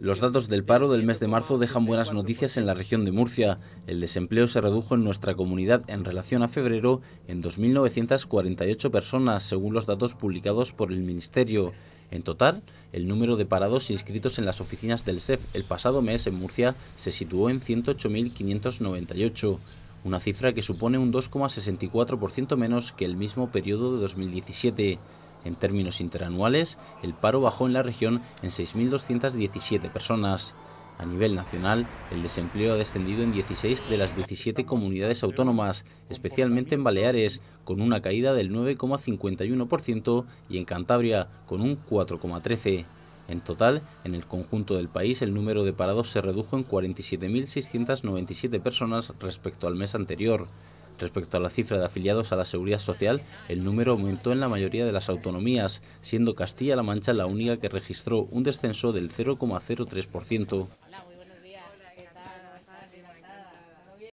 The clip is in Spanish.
Los datos del paro del mes de marzo dejan buenas noticias en la región de Murcia. El desempleo se redujo en nuestra comunidad en relación a febrero en 2.948 personas, según los datos publicados por el Ministerio. En total, el número de parados inscritos en las oficinas del SEF el pasado mes en Murcia se situó en 108.598, una cifra que supone un 2,64% menos que el mismo periodo de 2017. En términos interanuales, el paro bajó en la región en 6.217 personas. A nivel nacional, el desempleo ha descendido en 16 de las 17 comunidades autónomas, especialmente en Baleares, con una caída del 9,51% y en Cantabria, con un 4,13%. En total, en el conjunto del país, el número de parados se redujo en 47.697 personas respecto al mes anterior. Respecto a la cifra de afiliados a la seguridad social, el número aumentó en la mayoría de las autonomías, siendo Castilla-La Mancha la única que registró un descenso del 0,03%.